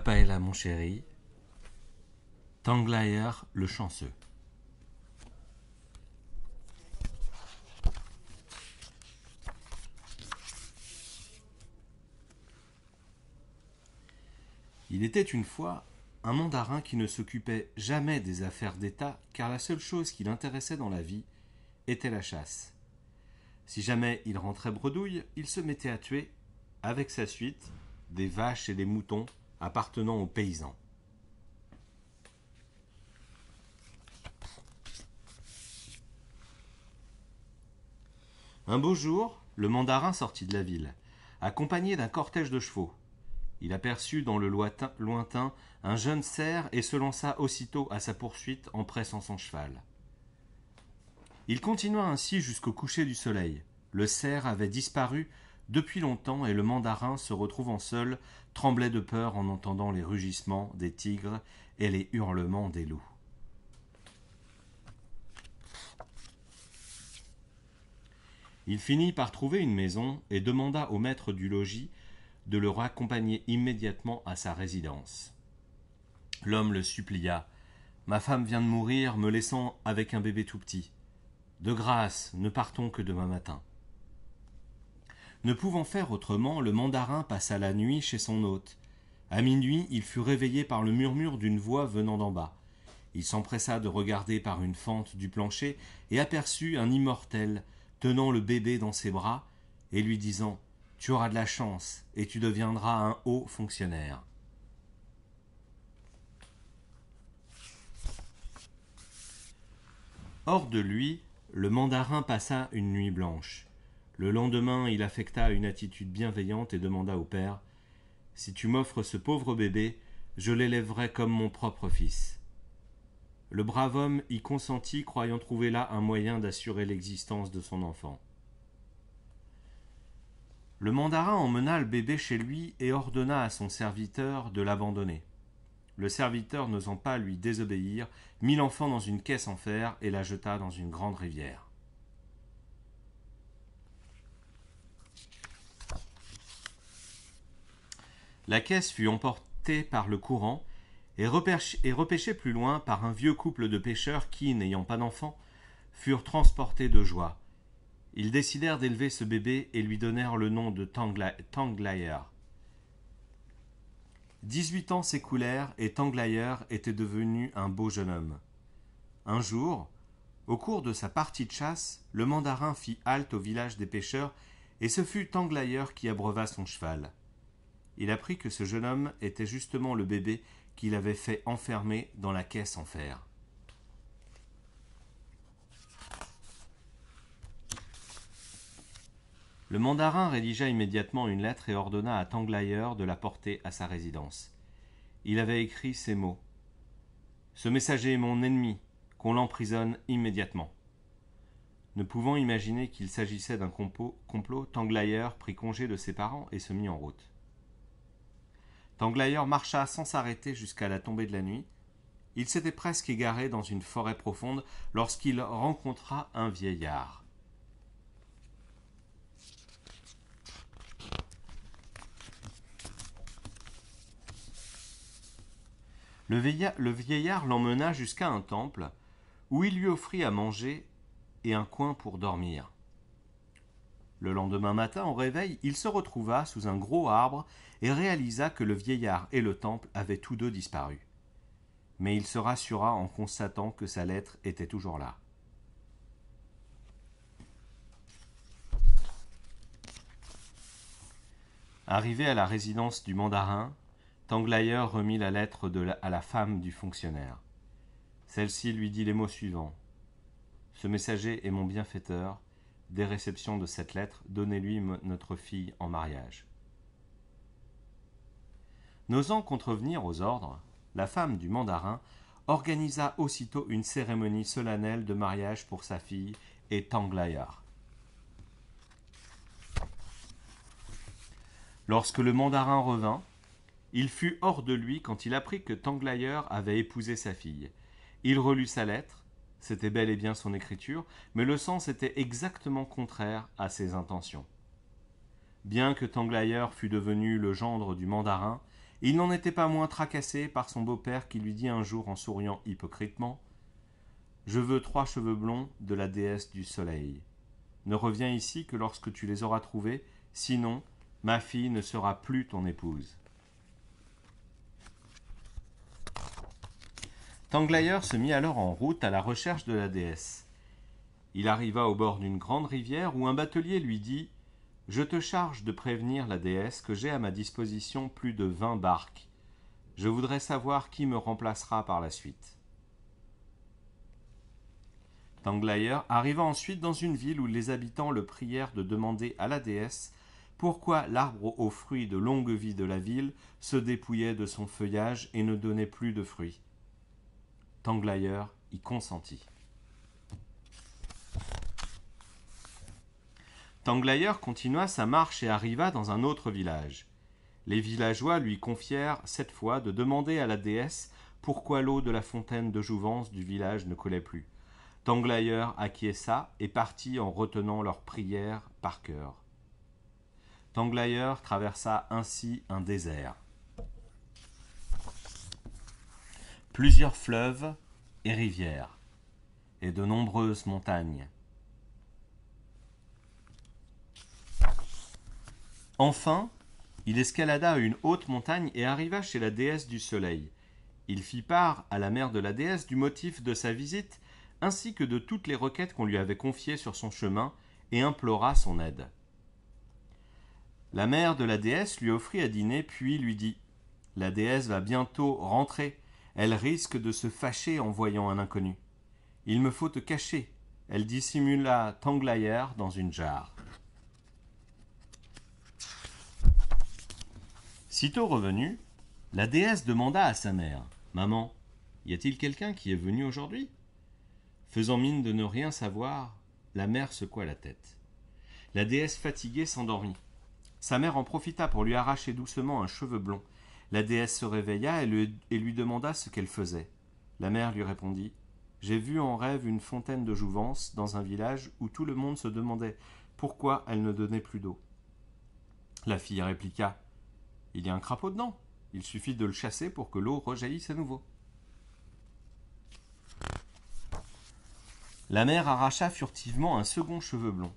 Papa mon chéri. Tanglayer, le chanceux. Il était une fois un mandarin qui ne s'occupait jamais des affaires d'État, car la seule chose qui l'intéressait dans la vie était la chasse. Si jamais il rentrait bredouille, il se mettait à tuer, avec sa suite, des vaches et des moutons appartenant aux paysans. Un beau jour, le mandarin sortit de la ville, accompagné d'un cortège de chevaux. Il aperçut dans le lointain un jeune cerf et se lança aussitôt à sa poursuite en pressant son cheval. Il continua ainsi jusqu'au coucher du soleil. Le cerf avait disparu depuis longtemps, et le mandarin, se retrouvant seul, tremblait de peur en entendant les rugissements des tigres et les hurlements des loups. Il finit par trouver une maison et demanda au maître du logis de le raccompagner immédiatement à sa résidence. L'homme le supplia. Ma femme vient de mourir, me laissant avec un bébé tout petit. De grâce, ne partons que demain matin. Ne pouvant faire autrement, le mandarin passa la nuit chez son hôte. À minuit, il fut réveillé par le murmure d'une voix venant d'en bas. Il s'empressa de regarder par une fente du plancher et aperçut un immortel tenant le bébé dans ses bras et lui disant Tu auras de la chance et tu deviendras un haut fonctionnaire. Hors de lui, le mandarin passa une nuit blanche. Le lendemain, il affecta une attitude bienveillante et demanda au père Si tu m'offres ce pauvre bébé, je l'élèverai comme mon propre fils. Le brave homme y consentit, croyant trouver là un moyen d'assurer l'existence de son enfant. Le mandarin emmena le bébé chez lui et ordonna à son serviteur de l'abandonner. Le serviteur, n'osant pas lui désobéir, mit l'enfant dans une caisse en fer et la jeta dans une grande rivière. La caisse fut emportée par le courant et repêchée plus loin par un vieux couple de pêcheurs qui, n'ayant pas d'enfant, furent transportés de joie. Ils décidèrent d'élever ce bébé et lui donnèrent le nom de Tanglayer. Dix-huit ans s'écoulèrent et Tanglayer était devenu un beau jeune homme. Un jour, au cours de sa partie de chasse, le mandarin fit halte au village des pêcheurs et ce fut Tanglayer qui abreuva son cheval. Il apprit que ce jeune homme était justement le bébé qu'il avait fait enfermer dans la caisse en fer. Le mandarin rédigea immédiatement une lettre et ordonna à Tanglayer de la porter à sa résidence. Il avait écrit ces mots. Ce messager est mon ennemi, qu'on l'emprisonne immédiatement. Ne pouvant imaginer qu'il s'agissait d'un complot, Tanglayer prit congé de ses parents et se mit en route. Tanglayer marcha sans s'arrêter jusqu'à la tombée de la nuit. Il s'était presque égaré dans une forêt profonde lorsqu'il rencontra un vieillard. Le vieillard l'emmena jusqu'à un temple, où il lui offrit à manger et un coin pour dormir. Le lendemain matin, au réveil, il se retrouva sous un gros arbre et réalisa que le vieillard et le temple avaient tous deux disparu. Mais il se rassura en constatant que sa lettre était toujours là. Arrivé à la résidence du mandarin, Tanglayer remit la lettre à la femme du fonctionnaire. Celle-ci lui dit les mots suivants. Ce messager est mon bienfaiteur, « Des réceptions de cette lettre, donnez-lui notre fille en mariage. N'osant contrevenir aux ordres, la femme du mandarin organisa aussitôt une cérémonie solennelle de mariage pour sa fille et Tanglayar. Lorsque le mandarin revint, il fut hors de lui quand il apprit que Tanglayer avait épousé sa fille. Il relut sa lettre, c'était bel et bien son écriture, mais le sens était exactement contraire à ses intentions. Bien que Tanglayer fût devenu le gendre du mandarin, il n'en était pas moins tracassé par son beau-père qui lui dit un jour en souriant hypocritement Je veux trois cheveux blonds de la déesse du soleil. Ne reviens ici que lorsque tu les auras trouvés, sinon ma fille ne sera plus ton épouse. Tanglayer se mit alors en route à la recherche de la déesse. Il arriva au bord d'une grande rivière où un batelier lui dit Je te charge de prévenir la déesse que j'ai à ma disposition plus de vingt barques. Je voudrais savoir qui me remplacera par la suite. Tanglayer arriva ensuite dans une ville où les habitants le prièrent de demander à la déesse pourquoi l'arbre aux fruits de longue vie de la ville se dépouillait de son feuillage et ne donnait plus de fruits. Tanglayer y consentit. Tanglayer continua sa marche et arriva dans un autre village. Les villageois lui confièrent cette fois de demander à la déesse pourquoi l'eau de la fontaine de jouvence du village ne collait plus. Tanglayer acquiesça et partit en retenant leurs prières par cœur. Tanglayer traversa ainsi un désert. plusieurs fleuves et rivières, et de nombreuses montagnes. Enfin, il escalada une haute montagne et arriva chez la déesse du soleil. Il fit part à la mère de la déesse du motif de sa visite, ainsi que de toutes les requêtes qu'on lui avait confiées sur son chemin, et implora son aide. La mère de la déesse lui offrit à dîner, puis lui dit La déesse va bientôt rentrer. Elle risque de se fâcher en voyant un inconnu. Il me faut te cacher. Elle dissimula Tanglayer dans une jarre. Sitôt revenue, la déesse demanda à sa mère Maman, y a-t-il quelqu'un qui est venu aujourd'hui Faisant mine de ne rien savoir, la mère secoua la tête. La déesse fatiguée s'endormit. Sa mère en profita pour lui arracher doucement un cheveu blond la déesse se réveilla et, lui demanda ce qu'elle faisait. La mère lui répondit J'ai vu en rêve une fontaine de jouvence dans un village où tout le monde se demandait pourquoi elle ne donnait plus d'eau. La fille répliqua Il y a un crapaud dedans. Il suffit de le chasser pour que l'eau rejaillisse à nouveau. La mère arracha furtivement un second cheveu blond.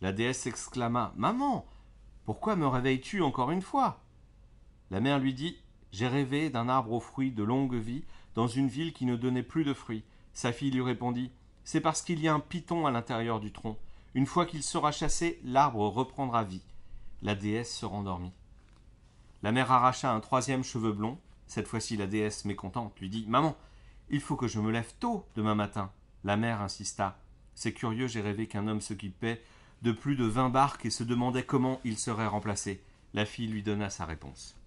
La déesse exclama Maman, pourquoi me réveilles-tu encore une fois la mère lui dit J'ai rêvé d'un arbre aux fruits de longue vie dans une ville qui ne donnait plus de fruits. Sa fille lui répondit C'est parce qu'il y a un python à l'intérieur du tronc. Une fois qu'il sera chassé, l'arbre reprendra vie. La déesse se rendormit. La mère arracha un troisième cheveu blond. Cette fois-ci, la déesse mécontente lui dit Maman, il faut que je me lève tôt demain matin. La mère insista C'est curieux, j'ai rêvé qu'un homme s'occupait de plus de vingt barques et se demandait comment il serait remplacé. La fille lui donna sa réponse.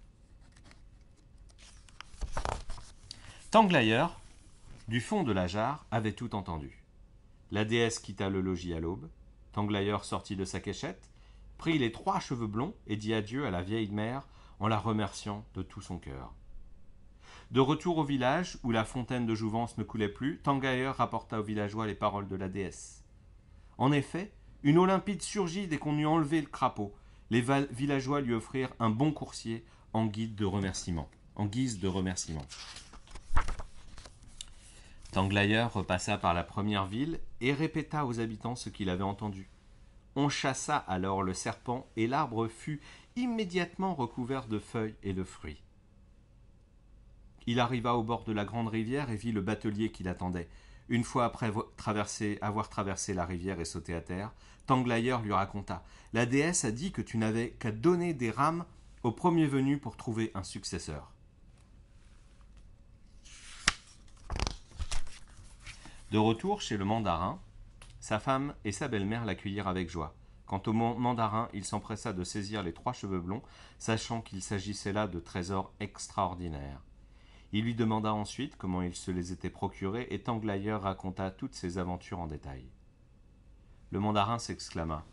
Tanglayer, du fond de la jarre, avait tout entendu. La déesse quitta le logis à l'aube. Tanglayer sortit de sa cachette, prit les trois cheveux blonds et dit adieu à la vieille mère en la remerciant de tout son cœur. De retour au village, où la fontaine de Jouvence ne coulait plus, Tanglayer rapporta aux villageois les paroles de la déesse. En effet, une Olympide surgit dès qu'on eut enlevé le crapaud. Les villageois lui offrirent un bon coursier en guide de remerciement, en guise de remerciement. Tanglayer repassa par la première ville et répéta aux habitants ce qu'il avait entendu. On chassa alors le serpent et l'arbre fut immédiatement recouvert de feuilles et de fruits. Il arriva au bord de la grande rivière et vit le batelier qui l'attendait. Une fois après avoir traversé la rivière et sauté à terre, Tanglayer lui raconta La déesse a dit que tu n'avais qu'à donner des rames au premier venu pour trouver un successeur. De retour chez le mandarin, sa femme et sa belle-mère l'accueillirent avec joie. Quant au mandarin, il s'empressa de saisir les trois cheveux blonds, sachant qu'il s'agissait là de trésors extraordinaires. Il lui demanda ensuite comment il se les était procurés et Tanglayer raconta toutes ses aventures en détail. Le mandarin s'exclama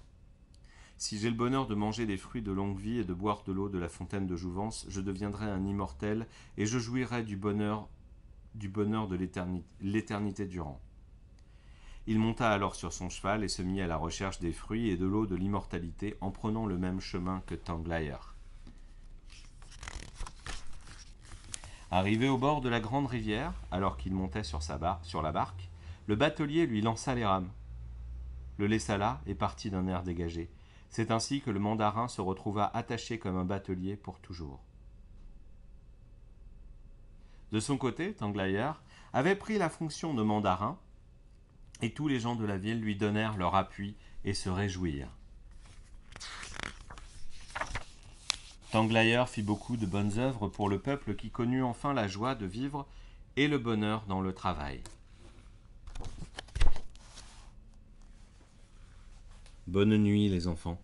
Si j'ai le bonheur de manger des fruits de longue vie et de boire de l'eau de la fontaine de Jouvence, je deviendrai un immortel et je jouirai du bonheur, du bonheur de l'éternité durant. Il monta alors sur son cheval et se mit à la recherche des fruits et de l'eau de l'immortalité en prenant le même chemin que Tanglayer. Arrivé au bord de la grande rivière, alors qu'il montait sur, la barque, le batelier lui lança les rames, le laissa là et partit d'un air dégagé. C'est ainsi que le mandarin se retrouva attaché comme un batelier pour toujours. De son côté, Tanglayer avait pris la fonction de mandarin et tous les gens de la ville lui donnèrent leur appui et se réjouirent. Tanglayer fit beaucoup de bonnes œuvres pour le peuple qui connut enfin la joie de vivre et le bonheur dans le travail. Bonne nuit les enfants.